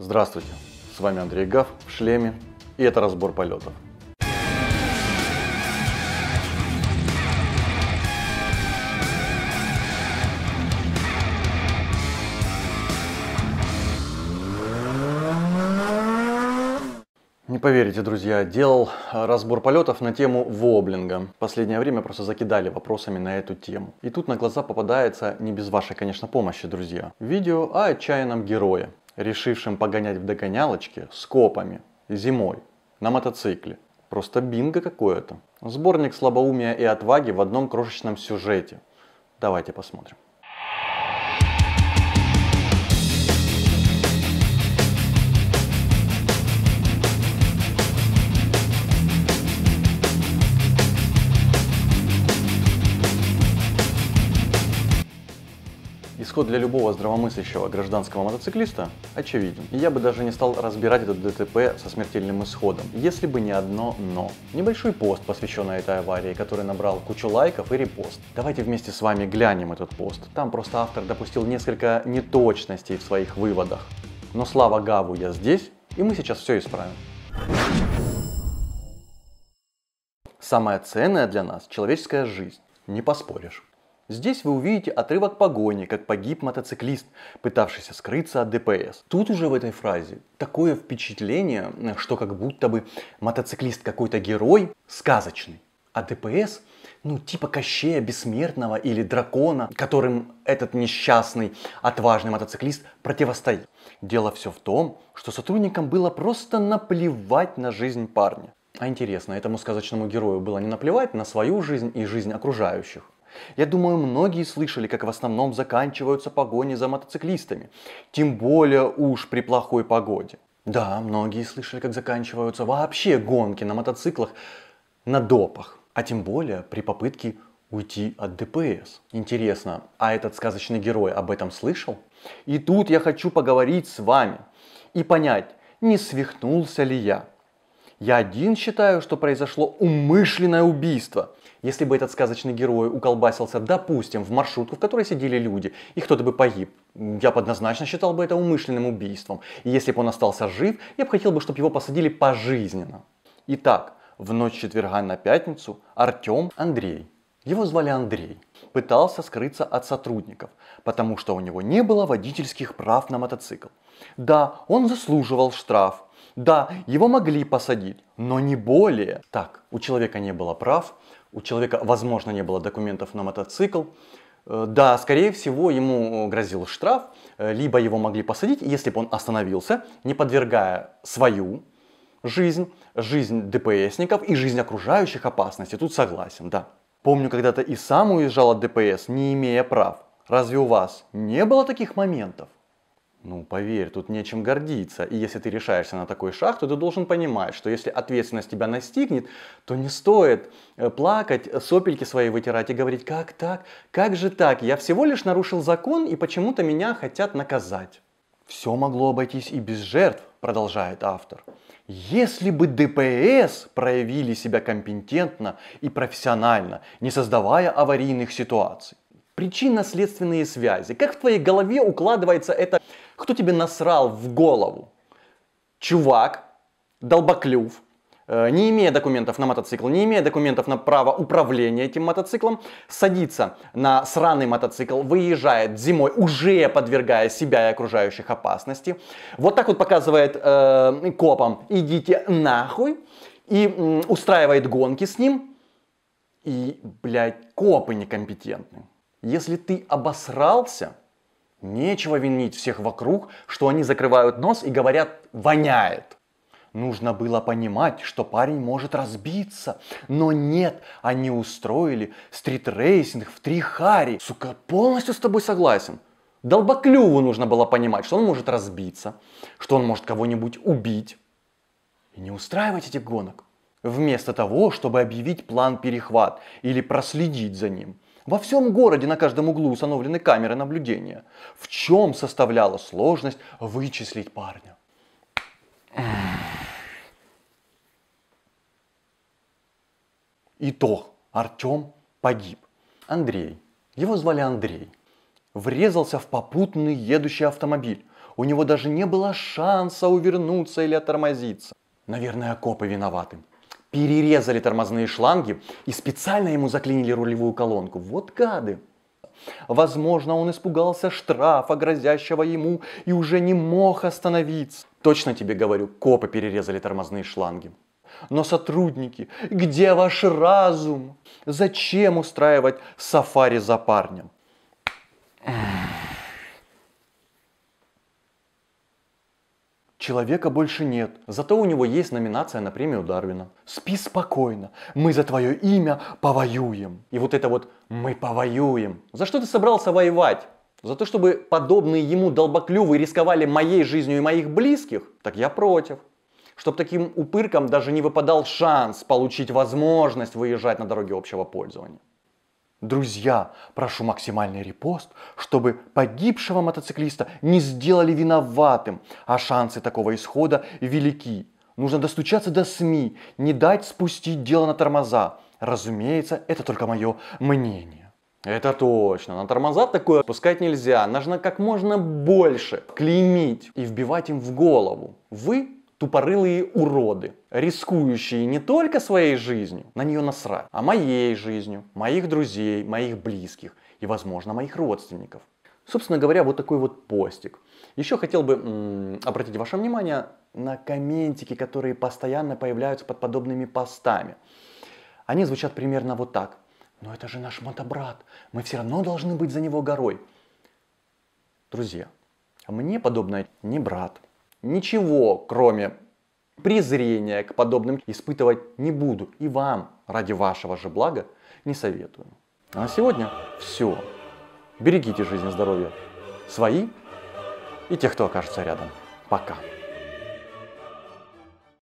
Здравствуйте, с вами Андрей Гав в шлеме, и это разбор полетов. Не поверите, друзья, делал а, разбор полетов на тему воблинга. последнее время просто закидали вопросами на эту тему. И тут на глаза попадается, не без вашей, конечно, помощи, друзья, видео о отчаянном герое решившим погонять в догонялочке с копами зимой на мотоцикле. Просто бинго какое-то. Сборник слабоумия и отваги в одном крошечном сюжете. Давайте посмотрим. Исход для любого здравомыслящего гражданского мотоциклиста очевиден. я бы даже не стал разбирать этот ДТП со смертельным исходом, если бы не одно «но». Небольшой пост, посвященный этой аварии, который набрал кучу лайков и репост. Давайте вместе с вами глянем этот пост. Там просто автор допустил несколько неточностей в своих выводах. Но слава Гаву, я здесь, и мы сейчас все исправим. Самое ценное для нас – человеческая жизнь. Не поспоришь. Здесь вы увидите отрывок погони, как погиб мотоциклист, пытавшийся скрыться от ДПС. Тут уже в этой фразе такое впечатление, что как будто бы мотоциклист какой-то герой сказочный, а ДПС ну, типа Кощея Бессмертного или Дракона, которым этот несчастный, отважный мотоциклист противостоит. Дело все в том, что сотрудникам было просто наплевать на жизнь парня. А интересно, этому сказочному герою было не наплевать на свою жизнь и жизнь окружающих? Я думаю, многие слышали, как в основном заканчиваются погони за мотоциклистами, тем более уж при плохой погоде. Да, многие слышали, как заканчиваются вообще гонки на мотоциклах на допах, а тем более при попытке уйти от ДПС. Интересно, а этот сказочный герой об этом слышал? И тут я хочу поговорить с вами и понять, не свихнулся ли я. Я один считаю, что произошло умышленное убийство, если бы этот сказочный герой уколбасился, допустим, в маршрутку, в которой сидели люди, и кто-то бы погиб, я бы однозначно считал бы это умышленным убийством. И если бы он остался жив, я бы хотел бы, чтобы его посадили пожизненно. Итак, в ночь четверга на пятницу Артем Андрей, его звали Андрей, пытался скрыться от сотрудников, потому что у него не было водительских прав на мотоцикл. Да, он заслуживал штраф, да, его могли посадить, но не более. Так, у человека не было прав, у человека, возможно, не было документов на мотоцикл. Э, да, скорее всего, ему э, грозил штраф, э, либо его могли посадить, если бы он остановился, не подвергая свою жизнь, жизнь ДПСников и жизнь окружающих опасности. Тут согласен, да. Помню, когда-то и сам уезжал от ДПС, не имея прав. Разве у вас не было таких моментов? Ну, поверь, тут нечем гордиться. И если ты решаешься на такой шаг, то ты должен понимать, что если ответственность тебя настигнет, то не стоит э, плакать, сопельки свои вытирать и говорить, как так, как же так, я всего лишь нарушил закон и почему-то меня хотят наказать. Все могло обойтись и без жертв, продолжает автор. Если бы ДПС проявили себя компетентно и профессионально, не создавая аварийных ситуаций. Причинно-следственные связи. Как в твоей голове укладывается это? Кто тебе насрал в голову? Чувак, долбоклюв, э, не имея документов на мотоцикл, не имея документов на право управления этим мотоциклом, садится на сраный мотоцикл, выезжает зимой, уже подвергая себя и окружающих опасности. Вот так вот показывает э, копам «идите нахуй» и э, устраивает гонки с ним. И, блядь, копы некомпетентны. Если ты обосрался, нечего винить всех вокруг, что они закрывают нос и говорят «воняет». Нужно было понимать, что парень может разбиться. Но нет, они устроили стритрейсинг в три хари. Сука, полностью с тобой согласен. Долбоклюву нужно было понимать, что он может разбиться, что он может кого-нибудь убить. И не устраивать этих гонок. Вместо того, чтобы объявить план перехват или проследить за ним – во всем городе на каждом углу установлены камеры наблюдения. В чем составляла сложность вычислить парня? Итог. Артем погиб. Андрей. Его звали Андрей. Врезался в попутный едущий автомобиль. У него даже не было шанса увернуться или оттормозиться. Наверное, копы виноваты перерезали тормозные шланги и специально ему заклинили рулевую колонку. Вот гады! Возможно, он испугался штрафа, грозящего ему, и уже не мог остановиться. Точно тебе говорю, копы перерезали тормозные шланги. Но сотрудники, где ваш разум? Зачем устраивать сафари за парнем? Эх. Человека больше нет, зато у него есть номинация на премию Дарвина. Спи спокойно, мы за твое имя повоюем. И вот это вот «мы повоюем». За что ты собрался воевать? За то, чтобы подобные ему долбоклювы рисковали моей жизнью и моих близких? Так я против. Чтоб таким упыркам даже не выпадал шанс получить возможность выезжать на дороге общего пользования. Друзья, прошу максимальный репост, чтобы погибшего мотоциклиста не сделали виноватым, а шансы такого исхода велики. Нужно достучаться до СМИ, не дать спустить дело на тормоза. Разумеется, это только мое мнение. Это точно. На тормоза такое пускать нельзя. Нужно как можно больше клеймить и вбивать им в голову. Вы тупорылые уроды, рискующие не только своей жизнью, на нее насрать, а моей жизнью, моих друзей, моих близких и, возможно, моих родственников. Собственно говоря, вот такой вот постик. Еще хотел бы м- обратить ваше внимание на комментики, которые постоянно появляются под подобными постами. Они звучат примерно вот так. Но это же наш мотобрат, мы все равно должны быть за него горой. Друзья, а мне подобное не брат, Ничего, кроме презрения к подобным испытывать не буду и вам, ради вашего же блага, не советую. А на сегодня все. Берегите жизнь и здоровье свои и тех, кто окажется рядом. Пока.